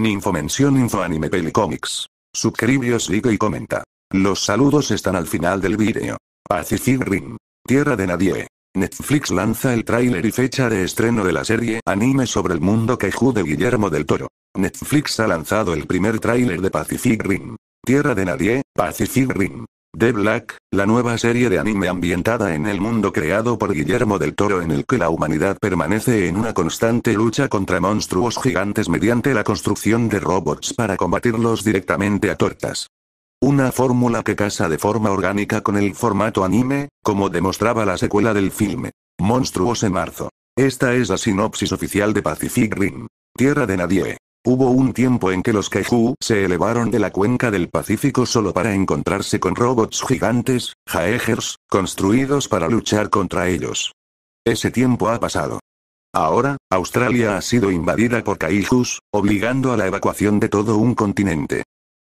Ninfo mención Info Anime Pelicomics. Suscribios like y comenta. Los saludos están al final del vídeo. Pacific Rim. Tierra de nadie. Netflix lanza el tráiler y fecha de estreno de la serie anime sobre el mundo que de Guillermo del Toro. Netflix ha lanzado el primer tráiler de Pacific Rim. Tierra de nadie, Pacific Rim. The Black, la nueva serie de anime ambientada en el mundo creado por Guillermo del Toro en el que la humanidad permanece en una constante lucha contra monstruos gigantes mediante la construcción de robots para combatirlos directamente a tortas. Una fórmula que casa de forma orgánica con el formato anime, como demostraba la secuela del filme. Monstruos en marzo. Esta es la sinopsis oficial de Pacific Rim. Tierra de nadie. Hubo un tiempo en que los Kaiju se elevaron de la cuenca del Pacífico solo para encontrarse con robots gigantes, Jaegers, construidos para luchar contra ellos. Ese tiempo ha pasado. Ahora, Australia ha sido invadida por Kaijus, obligando a la evacuación de todo un continente.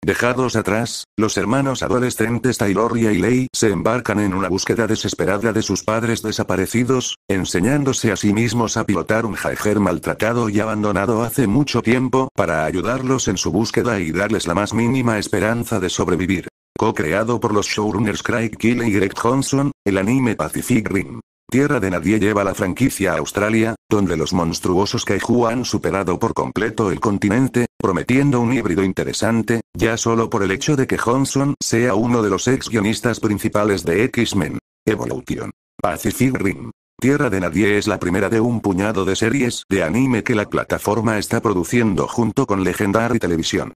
Dejados atrás, los hermanos adolescentes Taylor y Ailey se embarcan en una búsqueda desesperada de sus padres desaparecidos, enseñándose a sí mismos a pilotar un Jaeger maltratado y abandonado hace mucho tiempo para ayudarlos en su búsqueda y darles la más mínima esperanza de sobrevivir. Co-creado por los showrunners Craig Kill y Greg Johnson, el anime Pacific Rim. Tierra de Nadie lleva la franquicia a Australia, donde los monstruosos Kaiju han superado por completo el continente, prometiendo un híbrido interesante, ya solo por el hecho de que Johnson sea uno de los ex guionistas principales de X-Men. Evolution. Pacific Rim. Tierra de Nadie es la primera de un puñado de series de anime que la plataforma está produciendo junto con Legendary Televisión.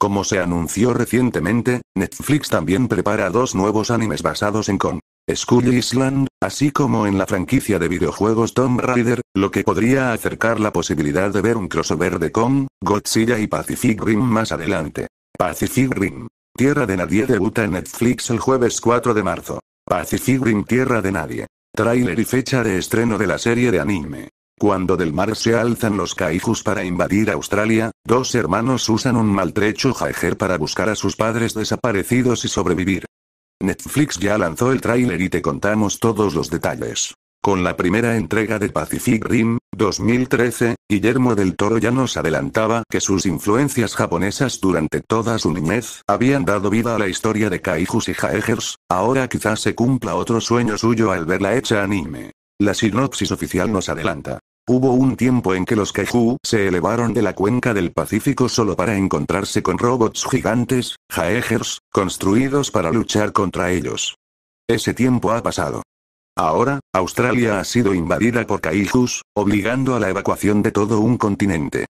Como se anunció recientemente, Netflix también prepara dos nuevos animes basados en con Skull Island, así como en la franquicia de videojuegos Tomb Raider, lo que podría acercar la posibilidad de ver un crossover de Kong, Godzilla y Pacific Rim más adelante. Pacific Rim. Tierra de Nadie debuta en Netflix el jueves 4 de marzo. Pacific Rim Tierra de Nadie. Trailer y fecha de estreno de la serie de anime. Cuando del mar se alzan los kaijus para invadir Australia, dos hermanos usan un maltrecho jaeger para buscar a sus padres desaparecidos y sobrevivir. Netflix ya lanzó el tráiler y te contamos todos los detalles. Con la primera entrega de Pacific Rim, 2013, Guillermo del Toro ya nos adelantaba que sus influencias japonesas durante toda su niñez habían dado vida a la historia de Kaijus y Jaegers, ahora quizás se cumpla otro sueño suyo al ver la hecha anime. La sinopsis oficial nos adelanta. Hubo un tiempo en que los Kaiju se elevaron de la cuenca del Pacífico solo para encontrarse con robots gigantes, Jaegers, construidos para luchar contra ellos. Ese tiempo ha pasado. Ahora, Australia ha sido invadida por Kaijus, obligando a la evacuación de todo un continente.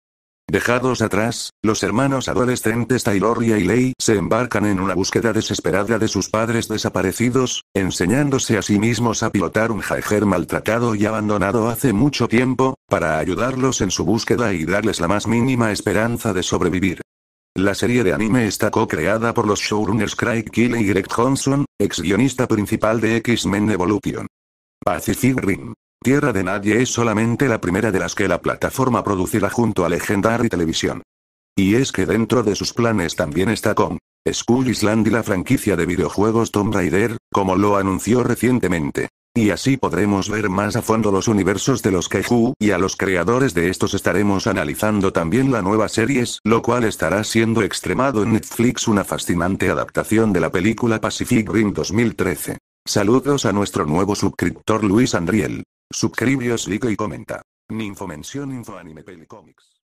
Dejados atrás, los hermanos adolescentes Taylor y Ailey se embarcan en una búsqueda desesperada de sus padres desaparecidos, enseñándose a sí mismos a pilotar un Jaeger maltratado y abandonado hace mucho tiempo, para ayudarlos en su búsqueda y darles la más mínima esperanza de sobrevivir. La serie de anime está co-creada por los showrunners Craig Kill y Greg Johnson, ex guionista principal de X-Men Evolution. Pacific Rim. Tierra de Nadie es solamente la primera de las que la plataforma producirá junto a Legendary Televisión. Y es que dentro de sus planes también está con Skull Island y la franquicia de videojuegos Tomb Raider, como lo anunció recientemente. Y así podremos ver más a fondo los universos de los Kaiju, y a los creadores de estos estaremos analizando también la nueva series, lo cual estará siendo extremado en Netflix una fascinante adaptación de la película Pacific Rim 2013. Saludos a nuestro nuevo suscriptor Luis Andriel. Suscríbete, like y comenta. Ninfo mención info anime pelicomics.